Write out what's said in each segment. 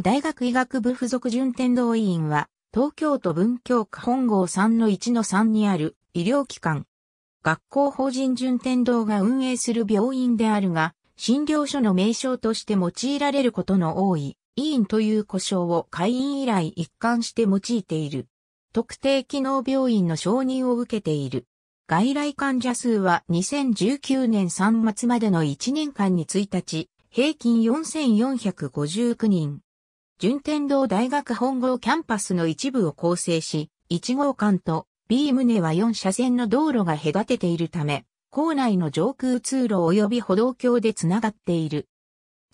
大学医学部附属順天堂医院は、東京都文京区本郷3-1-3にある医療機関。学校法人順天堂が運営する病院であるが、診療所の名称として用いられることの多い、医院という呼称を会員以来一貫して用いている。特定機能病院の承認を受けている。外来患者数は2019年3月までの1年間に1日、平均4459人。順天堂大学本郷キャンパスの一部を構成し、1号館と B 棟は4車線の道路が隔てているため、校内の上空通路及び歩道橋でつながっている。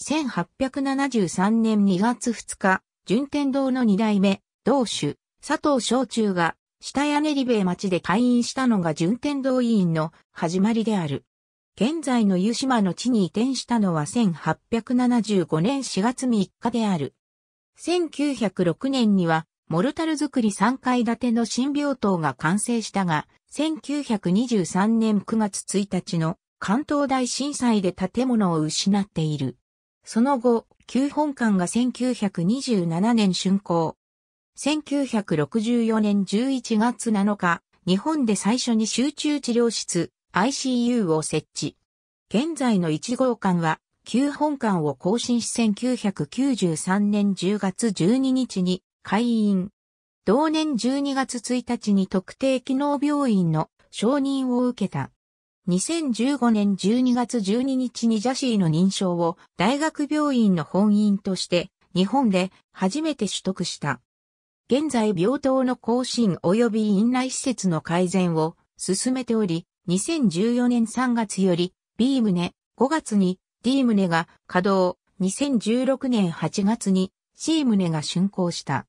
1873年2月2日、順天堂の2代目、同主、佐藤小中が、下屋根リベ町で開院したのが順天堂委員の始まりである。現在の湯島の地に移転したのは1875年4月3日である。1906年には、モルタル作り3階建ての新病棟が完成したが、1923年9月1日の関東大震災で建物を失っている。その後、旧本館が1927年竣工。1964年11月7日、日本で最初に集中治療室 ICU を設置。現在の1号館は旧本館を更新し1993年10月12日に開院。同年12月1日に特定機能病院の承認を受けた。2015年12月12日にジャシーの認証を大学病院の本院として日本で初めて取得した。現在病棟の更新及び院内施設の改善を進めており、2014年3月よりビームネ5月に D 棟が稼働、2016年8月に C 棟が竣工した。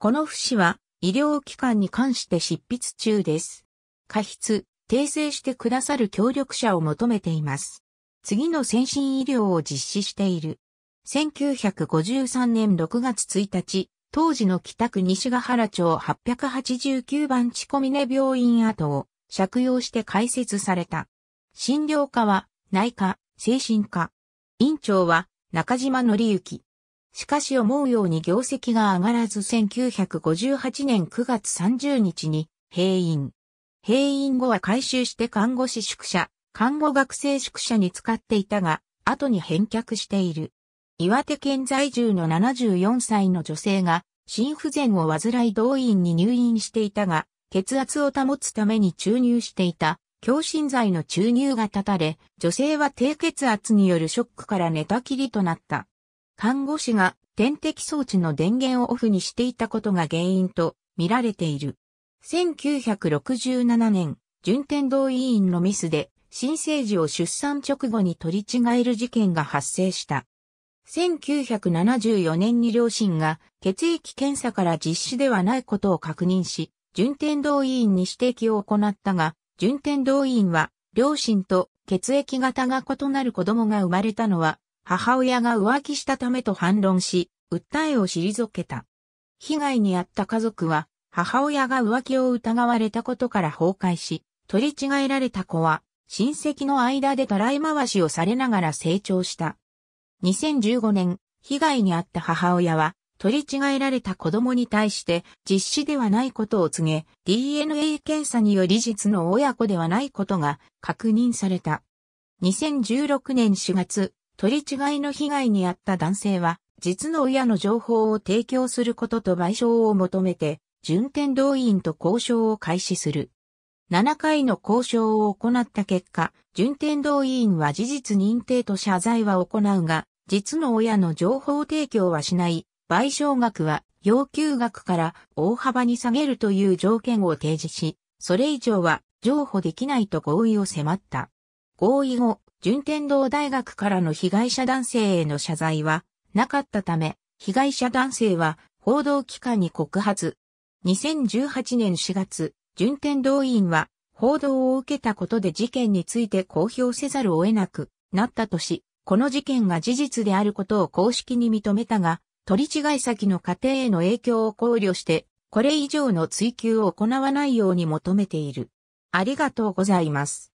この節は医療機関に関して執筆中です。過筆、訂正してくださる協力者を求めています。次の先進医療を実施している。1953年6月1日、当時の北区西ヶ原町889番地小峰病院跡を借用して開設された。診療科は内科、精神科、院長は中島則之。しかし思うように業績が上がらず1958年9月30日に閉院。閉院後は回収して看護師宿舎、看護学生宿舎に使っていたが、後に返却している。岩手県在住の74歳の女性が、心不全を患い動員に入院していたが、血圧を保つために注入していた強心剤の注入が断たれ、女性は低血圧によるショックから寝たきりとなった。看護師が点滴装置の電源をオフにしていたことが原因と見られている。1967年、順天堂委員のミスで新生児を出産直後に取り違える事件が発生した。1974年に両親が血液検査から実施ではないことを確認し、順天堂委員に指摘を行ったが、順天堂院は、両親と血液型が異なる子供が生まれたのは、母親が浮気したためと反論し、訴えを退けた。被害に遭った家族は、母親が浮気を疑われたことから崩壊し、取り違えられた子は、親戚の間でたらい回しをされながら成長した。2015年、被害に遭った母親は、取り違えられた子供に対して実施ではないことを告げ、DNA 検査により実の親子ではないことが確認された。2016年4月、取り違いの被害に遭った男性は、実の親の情報を提供することと賠償を求めて、順天堂員と交渉を開始する。7回の交渉を行った結果、順天堂委員は事実認定と謝罪は行うが、実の親の情報提供はしない賠償額は要求額から大幅に下げるという条件を提示し、それ以上は譲歩できないと合意を迫った。合意後、順天堂大学からの被害者男性への謝罪はなかったため、被害者男性は報道機関に告発。2018年4月、順天堂委員は報道を受けたことで事件について公表せざるを得なくなったとし、この事件が事実であることを公式に認めたが、取り違い先の家庭への影響を考慮して、これ以上の追求を行わないように求めている。ありがとうございます。